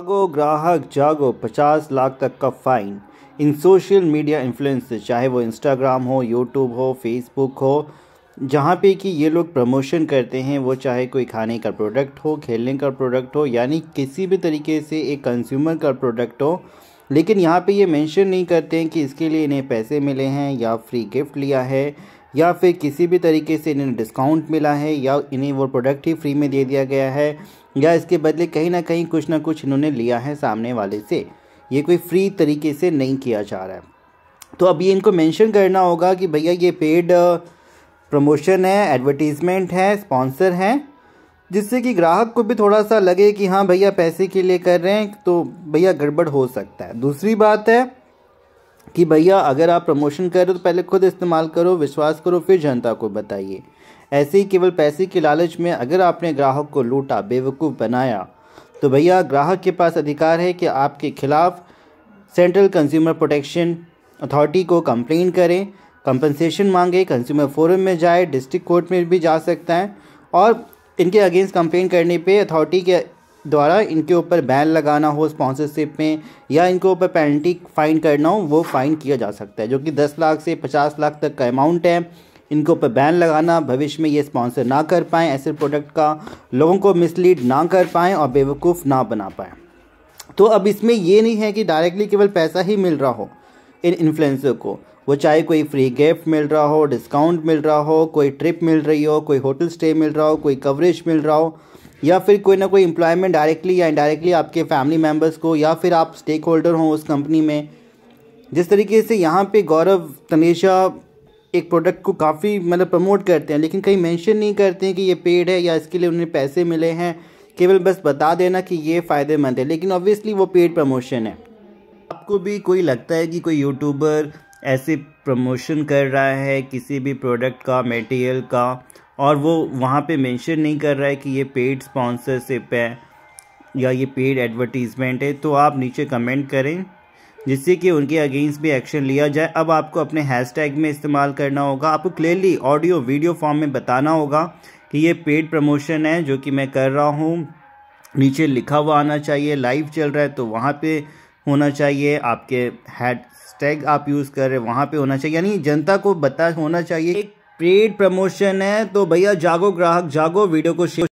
जागो ग्राहक जागो 50 लाख तक का फाइन इन सोशल मीडिया इन्फ्लुएंस चाहे वो इंस्टाग्राम हो यूट्यूब हो फेसबुक हो जहाँ पे कि ये लोग प्रमोशन करते हैं वो चाहे कोई खाने का प्रोडक्ट हो खेलने का प्रोडक्ट हो यानी किसी भी तरीके से एक कंज्यूमर का प्रोडक्ट हो लेकिन यहाँ पे ये मेंशन नहीं करते हैं कि इसके लिए इन्हें पैसे मिले हैं या फ्री गिफ्ट लिया है या फिर किसी भी तरीके से इन्हें डिस्काउंट मिला है या इन्हें वो प्रोडक्ट ही फ्री में दे दिया गया है या इसके बदले कहीं ना कहीं कुछ ना कुछ इन्होंने लिया है सामने वाले से ये कोई फ्री तरीके से नहीं किया जा रहा है तो अब ये इनको मैंशन करना होगा कि भैया ये पेड प्रमोशन है एडवर्टीज़मेंट है स्पॉन्सर हैं जिससे कि ग्राहक को भी थोड़ा सा लगे कि हाँ भैया पैसे के लिए कर रहे हैं तो भैया गड़बड़ हो सकता है दूसरी बात है कि भैया अगर आप प्रमोशन कर रहे हो तो पहले खुद इस्तेमाल करो विश्वास करो फिर जनता को बताइए ऐसे ही केवल पैसे के लालच में अगर आपने ग्राहक को लूटा बेवकूफ़ बनाया तो भैया ग्राहक के पास अधिकार है कि आपके खिलाफ़ सेंट्रल कंज्यूमर प्रोटेक्शन अथॉरिटी को कंप्लेन करें कंपनसेशन मांगे कंज्यूमर फोरम में जाए डिस्ट्रिक्ट कोर्ट में भी जा सकता है और इनके अगेंस्ट कंप्लेन करने पे अथॉरिटी के द्वारा इनके ऊपर बैन लगाना हो स्पॉन्सरशिप में या इनके ऊपर पेनल्टी फ़ाइन करना हो वो फ़ाइन किया जा सकता है जो कि दस लाख से पचास लाख तक का अमाउंट है इनके ऊपर बैन लगाना भविष्य में ये स्पॉन्सर ना कर पाएँ ऐसे प्रोडक्ट का लोगों को मिसलीड ना कर पाएँ और बेवकूफ़ ना बना पाएँ तो अब इसमें ये नहीं है कि डायरेक्टली केवल पैसा ही मिल रहा हो इन इन्फ्लुएंसर को वो चाहे कोई फ्री गिफ्ट मिल रहा हो डिस्काउंट मिल रहा हो कोई ट्रिप मिल रही हो कोई होटल स्टे मिल रहा हो कोई कवरेज मिल रहा हो या फिर कोई ना कोई एम्प्लॉयमेंट डायरेक्टली या इनडायरेक्टली आपके फैमिली मेम्बर्स को या फिर आप स्टेक होल्डर हों उस कंपनी में जिस तरीके से यहाँ पे गौरव तनेशा एक प्रोडक्ट को काफ़ी मतलब प्रमोट करते हैं लेकिन कहीं मेंशन नहीं करते हैं कि ये पेड है या इसके लिए उन्हें पैसे मिले हैं केवल बस बता देना कि ये फ़ायदेमंद है लेकिन ऑब्वियसली वो पेड प्रमोशन है आपको भी कोई लगता है कि कोई यूट्यूबर ऐसे प्रमोशन कर रहा है किसी भी प्रोडक्ट का मटेरियल का और वो वहाँ पे मेंशन नहीं कर रहा है कि ये पेड स्पॉन्सरशिप है या ये पेड एडवर्टीज़मेंट है तो आप नीचे कमेंट करें जिससे कि उनके अगेंस्ट भी एक्शन लिया जाए अब आपको अपने हैशटैग में इस्तेमाल करना होगा आपको क्लियरली ऑडियो वीडियो फॉर्म में बताना होगा कि ये पेड प्रमोशन है जो कि मैं कर रहा हूँ नीचे लिखा हुआ आना चाहिए लाइव चल रहा है तो वहाँ पे होना चाहिए आपके हैड टैग आप यूज़ कर रहे हैं वहाँ पे होना चाहिए यानी जनता को बता होना चाहिए एक पेड प्रमोशन है तो भैया जागो ग्राहक जागो वीडियो को शेयर